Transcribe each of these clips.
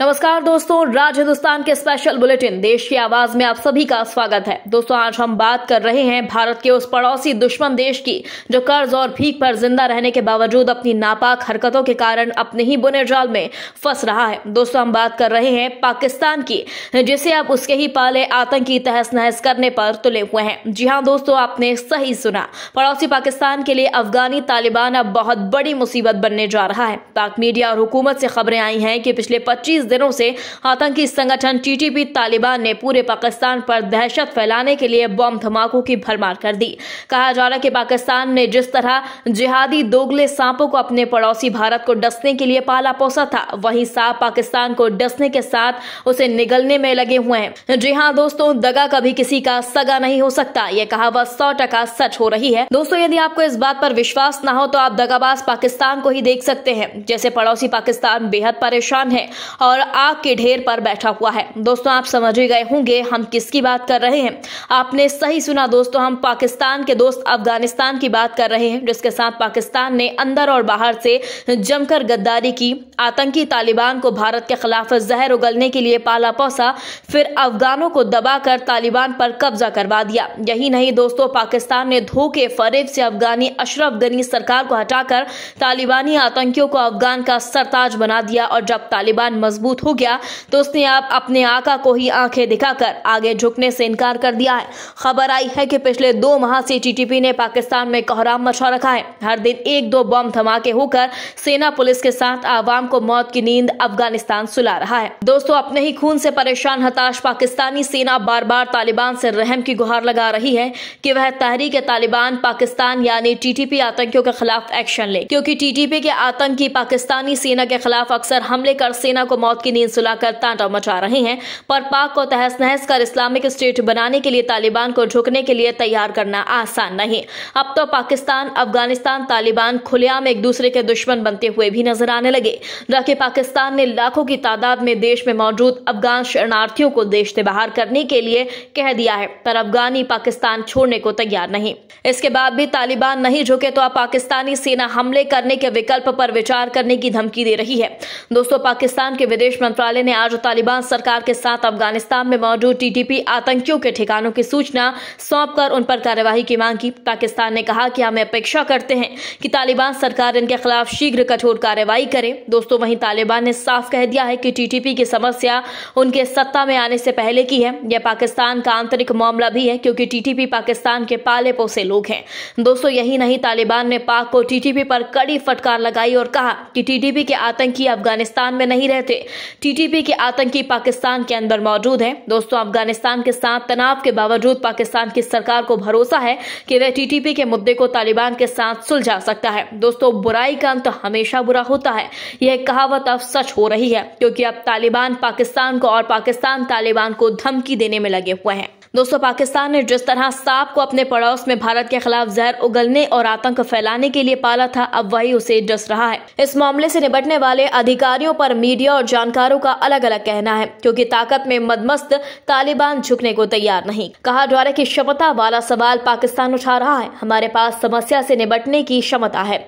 नमस्कार दोस्तों राज हिंदुस्तान के स्पेशल बुलेटिन देश की आवाज में आप सभी का स्वागत है दोस्तों आज हम बात कर रहे हैं भारत के उस पड़ोसी दुश्मन देश की जो कर्ज और भीख पर जिंदा रहने के बावजूद अपनी नापाक हरकतों के कारण अपने ही बुने जाल में फंस रहा है दोस्तों हम बात कर रहे हैं पाकिस्तान की जिसे अब उसके ही पाले आतंकी तहस नहस करने पर तुले हुए हैं जी हाँ दोस्तों आपने सही सुना पड़ोसी पाकिस्तान के लिए अफगानी तालिबान अब बहुत बड़ी मुसीबत बनने जा रहा है पाक मीडिया और हुकूमत से खबरें आई हैं कि पिछले पच्चीस दिनों से आतंकी संगठन टीटीपी तालिबान ने पूरे पाकिस्तान पर दहशत फैलाने के लिए बम धमाकों की भरमार कर दी कहा जा रहा है कि पाकिस्तान ने जिस तरह जिहादी दोगले सांपों को अपने पड़ोसी भारत को डसने के लिए पाला पोसा था वही सांप पाकिस्तान को डसने के साथ उसे निगलने में लगे हुए हैं जी हाँ दोस्तों दगा कभी किसी का सगा नहीं हो सकता ये कहावत सौ टका सच हो रही है दोस्तों यदि आपको इस बात पर विश्वास ना हो तो आप दगाबाज पाकिस्तान को ही देख सकते हैं जैसे पड़ोसी पाकिस्तान बेहद परेशान है और और आग के ढेर पर बैठा हुआ है दोस्तों आप समझ ही गए होंगे हम किसकी बात कर रहे हैं आपने सही सुना दोस्तों हम पाकिस्तान के दोस्त अफगानिस्तान की बात कर रहे हैं जिसके साथ पाकिस्तान ने अंदर और बाहर से जमकर गद्दारी की आतंकी तालिबान को भारत के खिलाफ जहर उगलने के लिए पाला पोसा फिर अफगानों को दबाकर तालिबान पर कब्जा करवा दिया यही नहीं दोस्तों पाकिस्तान ने धोखे फरेब से अफगानी अशरफ गनी सरकार को हटाकर तालिबानी आतंकियों को अफगान का सरताज बना दिया और जब तालिबान मजबूत मजबूत हो गया तो उसने आप अपने आका को ही आंखें दिखाकर आगे झुकने से इनकार कर दिया है खबर आई है कि पिछले दो माह से टीटीपी ने पाकिस्तान में कोहराम मचा रखा है हर दिन एक दो बम धमाके होकर सेना पुलिस के साथ आवाम को मौत की नींद अफगानिस्तान सुला रहा है दोस्तों अपने ही खून से परेशान हताश पाकिस्तानी सेना बार बार तालिबान से रहम की गुहार लगा रही है कि वह तहरीक तालिबान पाकिस्तान यानी टीटीपी आतंकियों के खिलाफ एक्शन ले क्योंकि टीटीपी के आतंकी पाकिस्तानी सेना के खिलाफ अक्सर हमले कर सेना को मौत मौत की नींद सुलाकर तांडव मचा रहे हैं पर पाक को तहस नहस कर इस्लामिक स्टेट बनाने के लिए तालिबान को झुकने के लिए तैयार करना आसान नहीं अब तो पाकिस्तान अफगानिस्तान तालिबान खुलेआम एक दूसरे के दुश्मन बनते हुए भी नजर आने लगे जबकि पाकिस्तान ने लाखों की तादाद में देश में मौजूद अफगान शरणार्थियों को देश से बाहर करने के लिए कह दिया है पर अफगानी पाकिस्तान छोड़ने को तैयार नहीं इसके बाद भी तालिबान नहीं झुके तो अब पाकिस्तानी सेना हमले करने के विकल्प पर विचार करने की धमकी दे रही है दोस्तों पाकिस्तान के विदेश विदेश मंत्रालय ने आज तालिबान सरकार के साथ अफगानिस्तान में मौजूद टीटीपी आतंकियों के ठिकानों की सूचना सौंप कर उन पर कार्यवाही की मांग की पाकिस्तान ने कहा कि हमें अपेक्षा करते हैं कि तालिबान सरकार इनके खिलाफ शीघ्र कठोर कार्रवाई करे दोस्तों वहीं तालिबान ने साफ कह दिया है कि टीटीपी की समस्या उनके सत्ता में आने से पहले की है यह पाकिस्तान का आंतरिक मामला भी है क्योंकि टीटीपी पाकिस्तान के पाले पोसे लोग हैं दोस्तों यही नहीं तालिबान ने पाक को टीटीपी पर कड़ी फटकार लगाई और कहा कि टीटीपी के आतंकी अफगानिस्तान में नहीं रहते टीटीपी के आतंकी पाकिस्तान के अंदर मौजूद हैं दोस्तों अफगानिस्तान के साथ तनाव के बावजूद पाकिस्तान की सरकार को भरोसा है कि वह टीटीपी के मुद्दे को तालिबान के साथ सुलझा सकता है दोस्तों बुराई का अंत हमेशा बुरा होता है यह कहावत अब सच हो रही है क्योंकि अब तालिबान पाकिस्तान को और पाकिस्तान तालिबान को धमकी देने में लगे हुए हैं दोस्तों पाकिस्तान ने जिस तरह सांप को अपने पड़ोस में भारत के खिलाफ जहर उगलने और आतंक फैलाने के लिए पाला था अब वही उसे डस रहा है इस मामले से निपटने वाले अधिकारियों पर मीडिया और जानकारों का अलग अलग कहना है क्योंकि ताकत में मदमस्त तालिबान झुकने को तैयार नहीं कहा जा रहा है की क्षमता वाला सवाल पाकिस्तान उठा रहा है हमारे पास समस्या से निपटने की क्षमता है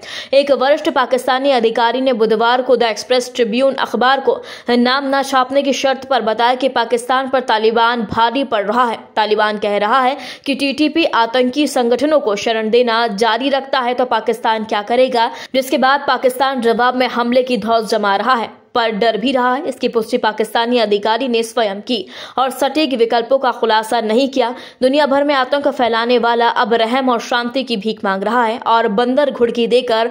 एक वरिष्ठ पाकिस्तानी अधिकारी ने बुधवार को द एक्सप्रेस ट्रिब्यून अखबार को नाम न छापने की शर्त पर बताया कि पाकिस्तान पर तालिबान भारी पड़ रहा है तालिबान कह रहा है कि टीटीपी आतंकी संगठनों को शरण देना जारी रखता है तो पाकिस्तान क्या करेगा जिसके बाद पाकिस्तान जवाब में हमले की धौस जमा रहा है पर डर भी रहा है इसकी पुष्टि पाकिस्तानी अधिकारी ने स्वयं की और सटीक विकल्पों का खुलासा नहीं किया दुनिया भर में आतंक फैलाने वाला अब रहम और शांति की भीख मांग रहा है और बंदर घुड़की देकर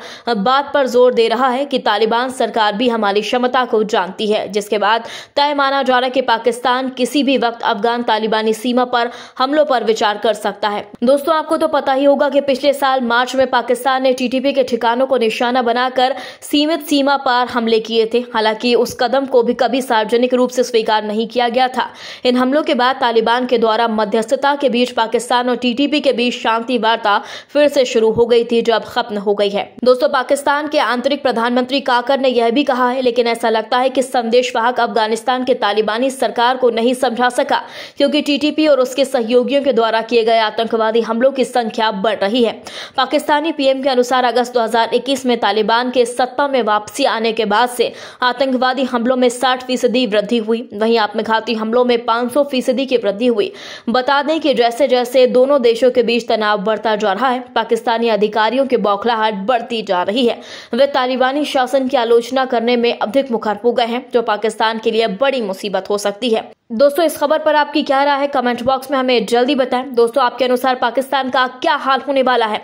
बात पर जोर दे रहा है कि तालिबान सरकार भी हमारी क्षमता को जानती है जिसके बाद तय माना जा रहा है कि पाकिस्तान किसी भी वक्त अफगान तालिबानी सीमा पर हमलों पर विचार कर सकता है दोस्तों आपको तो पता ही होगा कि पिछले साल मार्च में पाकिस्तान ने टीटीपी के ठिकानों को निशाना बनाकर सीमित सीमा पर हमले किए थे हालांकि हालांकि उस कदम को भी कभी सार्वजनिक रूप से स्वीकार नहीं किया गया था इन हमलों के बाद तालिबान के द्वारा मध्यस्थता के बीच पाकिस्तान और टीटीपी के बीच शांति वार्ता फिर से शुरू हो गई थी जो अब खत्म हो गई है दोस्तों पाकिस्तान के आंतरिक प्रधानमंत्री काकर ने यह भी कहा है लेकिन ऐसा लगता है की संदेशवाहक अफगानिस्तान के तालिबानी सरकार को नहीं समझा सका क्योंकि टीटीपी और उसके सहयोगियों के द्वारा किए गए आतंकवादी हमलों की संख्या बढ़ रही है पाकिस्तानी पीएम के अनुसार अगस्त 2021 में तालिबान के सत्ता में वापसी आने के बाद से आतंक आतंकवादी हमलों में साठ फीसदी वृद्धि हुई वहीं आत्मघाती हमलों में पांच सौ फीसदी की वृद्धि हुई बता दें कि जैसे जैसे दोनों देशों के बीच तनाव बढ़ता जा रहा है पाकिस्तानी अधिकारियों की बौखलाहट बढ़ती जा रही है वे तालिबानी शासन की आलोचना करने में अधिक मुखर हो गए हैं जो पाकिस्तान के लिए बड़ी मुसीबत हो सकती है दोस्तों इस खबर पर आपकी क्या राय है कमेंट बॉक्स में हमें जल्दी बताएं दोस्तों आपके अनुसार पाकिस्तान का क्या हाल होने वाला है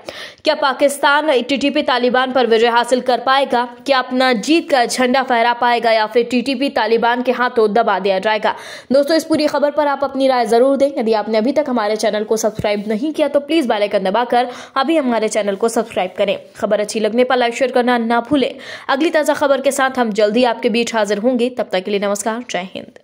क्या पाकिस्तान टीटीपी तालिबान पर विजय हासिल कर पाएगा क्या अपना जीत का झंडा फहरा पाएगा या फिर टीटीपी तालिबान के हाथों तो दबा दिया जाएगा दोस्तों इस पूरी खबर पर आप अपनी राय जरूर दें यदि आपने अभी तक हमारे चैनल को सब्सक्राइब नहीं किया तो प्लीज बेलाइकन दबाकर अभी हमारे चैनल को सब्सक्राइब करें खबर अच्छी लगने पर लाइक शेयर करना ना भूलें अगली ताज़ा खबर के साथ हम जल्दी आपके बीच हाजिर होंगे तब तक के लिए नमस्कार जय हिंद